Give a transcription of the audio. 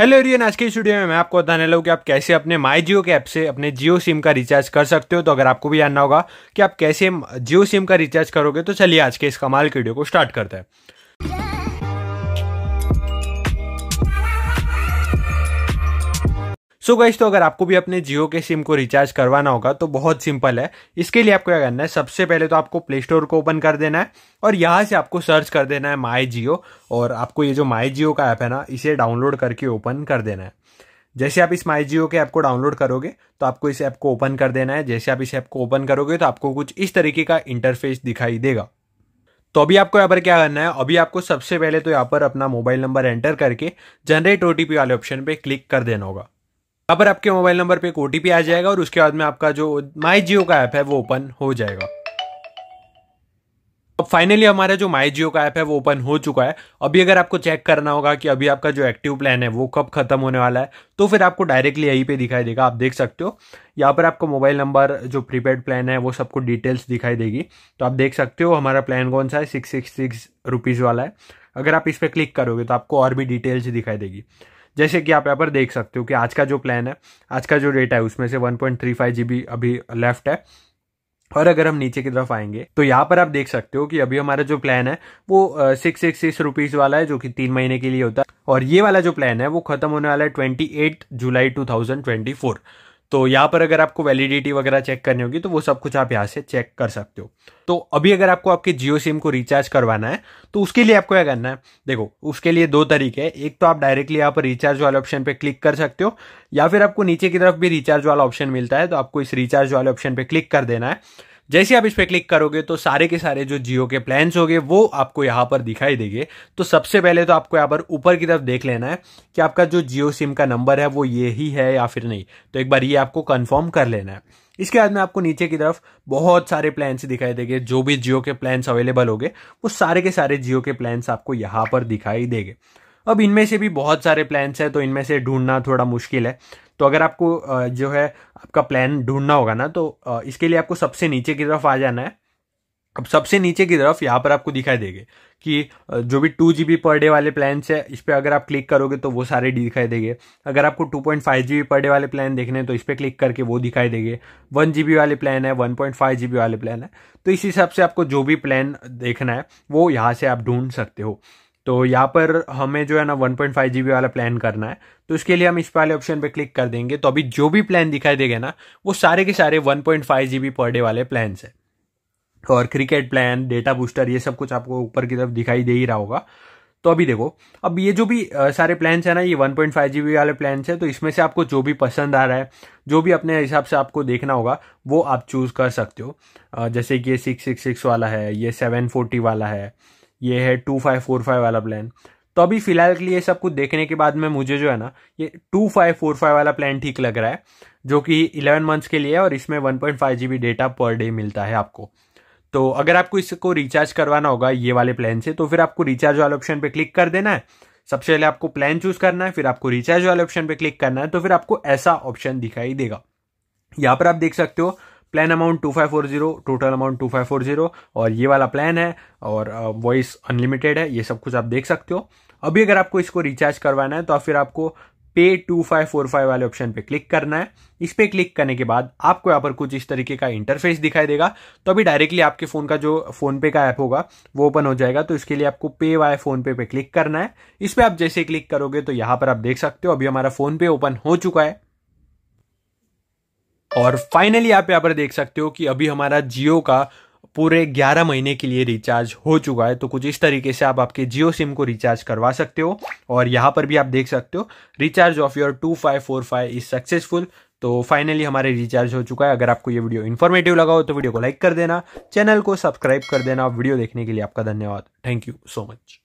hello Ariane आज के studio में मैं आपको बताने लूँ कि आप कैसे अपने माई जियो के ऐप से अपने जियो सिम का रिचार्ज कर सकते हो तो अगर आपको भी जानना होगा कि आप कैसे जियो सिम का रिचार्ज करोगे तो चलिए आज के इस कमाल की वीडियो को स्टार्ट करते हैं सो so तो अगर आपको भी अपने जियो के सिम को रिचार्ज करवाना होगा तो बहुत सिंपल है इसके लिए आपको क्या करना है सबसे पहले तो आपको प्ले स्टोर को ओपन कर देना है और यहाँ से आपको सर्च कर देना है माई जियो और आपको ये जो माई जियो का ऐप है ना इसे डाउनलोड करके ओपन कर देना है जैसे आप इस माई जियो के ऐप को डाउनलोड करोगे तो आपको इस ऐप को ओपन कर देना है जैसे आप इस ऐप को ओपन करोगे तो आपको कुछ इस तरीके का इंटरफेस दिखाई देगा तो अभी आपको यहाँ पर क्या करना है अभी आपको सबसे पहले तो यहाँ पर अपना मोबाइल नंबर एंटर करके जनरेट ओटीपी वाले ऑप्शन पे क्लिक कर देना होगा यहाँ पर आपके मोबाइल नंबर पे एक ओ आ जाएगा और उसके बाद में आपका जो माई जियो का ऐप है वो ओपन हो जाएगा अब फाइनली हमारा जो माई जियो का ऐप है वो ओपन हो चुका है अभी अगर आपको चेक करना होगा कि अभी आपका जो एक्टिव प्लान है वो कब खत्म होने वाला है तो फिर आपको डायरेक्टली यहीं पे दिखाई देगा आप देख सकते हो यहाँ पर आपको मोबाइल नंबर जो प्रीपेड प्लान है वो सबको डिटेल्स दिखाई देगी तो आप देख सकते हो हमारा प्लान कौन सा है सिक्स सिक्स सिक्स रुपीज़ वाला है अगर आप इस पर क्लिक करोगे तो आपको और भी डिटेल्स दिखाई देगी जैसे कि आप यहाँ पर देख सकते हो कि आज का जो प्लान है आज का जो डेटा है उसमें से one point three five G B अभी लेफ्ट है और अगर हम नीचे की तरफ आएंगे तो यहाँ पर आप देख सकते हो कि अभी हमारा जो प्लान है वो सिक्स सिक्स सिक्स रुपीज वाला है जो कि तीन महीने के लिए होता है और ये वाला जो प्लान है वो खत्म होने वाला है twenty eight July two thousand twenty four तो यहाँ पर अगर आपको वैलिडिटी वगैरह चेक करनी होगी तो वो सब कुछ आप यहाँ से चेक कर सकते हो तो अभी अगर आपको आपके जियो सिम को रिचार्ज करवाना है तो उसके लिए आपको क्या करना है देखो उसके लिए दो तरीके हैं एक तो आप डायरेक्टली यहाँ पर रिचार्ज वाले ऑप्शन पे क्लिक कर सकते हो या फिर आपको नीचे की तरफ भी रिचार्ज वाला ऑप्शन मिलता है तो आपको इस रिचार्ज वाले ऑप्शन पर क्लिक कर देना है जैसे आप इस पर क्लिक करोगे तो सारे के सारे जो जियो के प्लान्स होंगे वो आपको यहाँ पर दिखाई देंगे तो सबसे पहले तो आपको यहाँ पर ऊपर की तरफ देख लेना है कि आपका जो जियो सिम का नंबर है वो ये ही है या फिर नहीं तो एक बार ये आपको कन्फर्म कर लेना है इसके बाद में आपको नीचे की तरफ बहुत सारे प्लान्स दिखाई देंगे जो भी जियो के प्लान्स अवेलेबल होंगे वो सारे के सारे जियो के प्लान्स आपको यहाँ पर दिखाई देंगे अब इनमें से भी बहुत सारे प्लान्स हैं तो इनमें से ढूंढना थोड़ा मुश्किल है तो अगर आपको जो है आपका प्लान ढूंढना होगा ना तो इसके लिए आपको सबसे नीचे की तरफ आ जाना है अब सबसे नीचे की तरफ यहाँ पर आपको दिखाई देंगे कि जो भी टू जी पर डे वाले प्लान है इस पर अगर आप क्लिक करोगे तो वो सारे दिखाई देंगे अगर आपको टू पॉइंट फाइव जी पर डे वाले प्लान देखने हैं तो इस पर क्लिक करके वो दिखाई देंगे वन जी वाले प्लान है वन पॉइंट फाइव जी वाले प्लान है तो इस हिसाब से आपको जो भी प्लान देखना है वो यहाँ से आप ढूंढ सकते हो तो यहाँ पर हमें जो है ना 1.5 पॉइंट वाला प्लान करना है तो इसके लिए हम इस वाले ऑप्शन पे क्लिक कर देंगे तो अभी जो भी प्लान दिखाई देगा ना वो सारे के सारे 1.5 पॉइंट पर डे वाले प्लान है और क्रिकेट प्लान डेटा बूस्टर ये सब कुछ आपको ऊपर की तरफ दिखाई दे ही रहा होगा तो अभी देखो अब ये जो भी आ, सारे प्लान्स है ना ये 1.5 पॉइंट वाले प्लान है तो इसमें से आपको जो भी पसंद आ रहा है जो भी अपने हिसाब से आपको देखना होगा वो आप चूज़ कर सकते हो आ, जैसे कि ये सिक्स सिक्स सिक्स वाला है ये सेवन फोर्टी वाला है ये है टू फाइव फोर फाइव वाला प्लान तो अभी फिलहाल के लिए सब कुछ देखने के बाद में मुझे जो है ना ये टू फाइव फोर फाइव वाला प्लान ठीक लग रहा है जो कि इलेवन मंथ्स के लिए है और इसमें one point five G B data per day मिलता है आपको तो अगर आपको इसको रिचार्ज करवाना होगा ये वाले प्लान से तो फिर आपको रिचार्ज वाले ऑप्शन पे क्लिक कर देना है सबसे पहले आपको प्लान चूज करना है फिर आपको रिचार्ज वाले ऑप्शन पे क्लिक करना है तो फिर आपको ऐसा ऑप्शन दिखाई देगा यहाँ पर आप देख सकते हो plan amount two five four zero total amount two five four zero और ये वाला प्लान है और वॉइस अनलिमिटेड है ये सब कुछ आप देख सकते हो अभी अगर आपको इसको रिचार्ज करवाना है तो फिर आपको pay two five four five वाले ऑप्शन पे क्लिक करना है इस पर क्लिक करने के बाद आपको यहाँ पर कुछ इस तरीके का इंटरफेस दिखाई देगा तो अभी डायरेक्टली आपके फ़ोन का जो फोन पे का ऐप होगा वो ओपन हो जाएगा तो इसके लिए आपको पे वाय फोन पे पे क्लिक करना है इस पर आप जैसे क्लिक करोगे तो यहाँ पर आप देख सकते हो अभी हमारा फोन पे ओपन हो चुका है और फाइनली आप यहाँ पर देख सकते हो कि अभी हमारा जियो का पूरे 11 महीने के लिए रिचार्ज हो चुका है तो कुछ इस तरीके से आप आपके जियो सिम को रिचार्ज करवा सकते हो और यहाँ पर भी आप देख सकते हो recharge of your two five four five is successful तो फाइनली हमारे रिचार्ज हो चुका है अगर आपको ये वीडियो इन्फॉर्मेटिव लगा हो तो वीडियो को लाइक कर देना चैनल को सब्सक्राइब कर देना वीडियो देखने के लिए आपका धन्यवाद थैंक यू सो मच